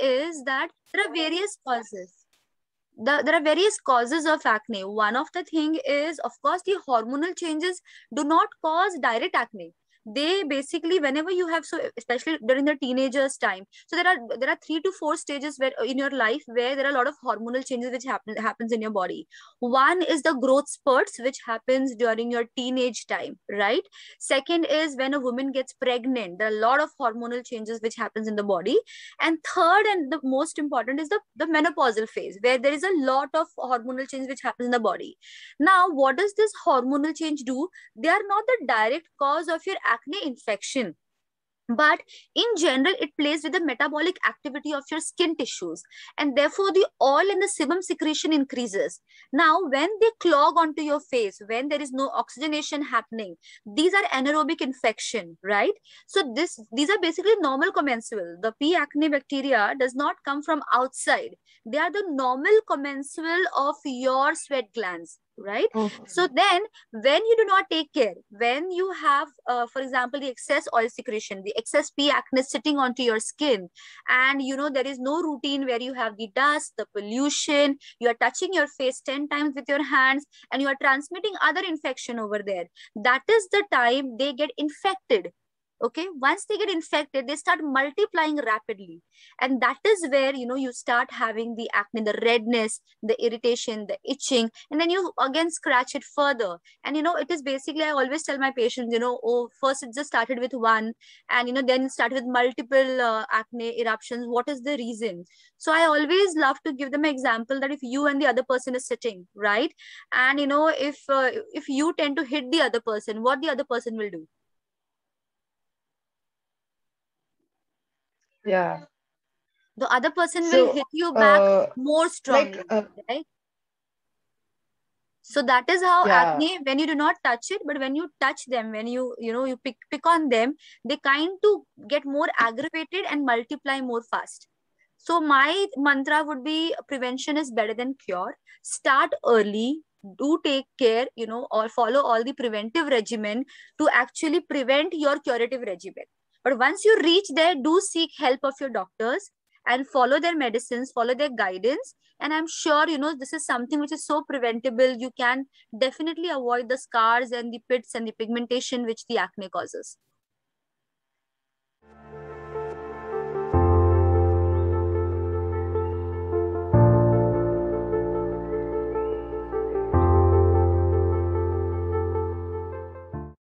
is that there are various causes. The, there are various causes of acne. One of the thing is, of course, the hormonal changes do not cause direct acne they basically whenever you have so especially during the teenagers time so there are there are three to four stages where in your life where there are a lot of hormonal changes which happen happens in your body one is the growth spurts which happens during your teenage time right second is when a woman gets pregnant there are a lot of hormonal changes which happens in the body and third and the most important is the the menopausal phase where there is a lot of hormonal change which happens in the body now what does this hormonal change do they are not the direct cause of your acne infection but in general it plays with the metabolic activity of your skin tissues and therefore the oil and the sebum secretion increases now when they clog onto your face when there is no oxygenation happening these are anaerobic infection right so this these are basically normal commensal the p acne bacteria does not come from outside they are the normal commensal of your sweat glands right okay. so then when you do not take care when you have uh, for example the excess oil secretion the excess p acne sitting onto your skin and you know there is no routine where you have the dust the pollution you are touching your face 10 times with your hands and you are transmitting other infection over there that is the time they get infected okay once they get infected they start multiplying rapidly and that is where you know you start having the acne the redness the irritation the itching and then you again scratch it further and you know it is basically i always tell my patients you know oh first it just started with one and you know then started with multiple uh, acne eruptions what is the reason so i always love to give them an example that if you and the other person is sitting right and you know if uh, if you tend to hit the other person what the other person will do yeah the other person so, will hit you back uh, more strongly like, uh, right so that is how yeah. acne when you do not touch it but when you touch them when you you know you pick pick on them they kind to get more aggravated and multiply more fast so my mantra would be prevention is better than cure start early do take care you know or follow all the preventive regimen to actually prevent your curative regimen but once you reach there, do seek help of your doctors and follow their medicines, follow their guidance. And I'm sure, you know, this is something which is so preventable. You can definitely avoid the scars and the pits and the pigmentation which the acne causes.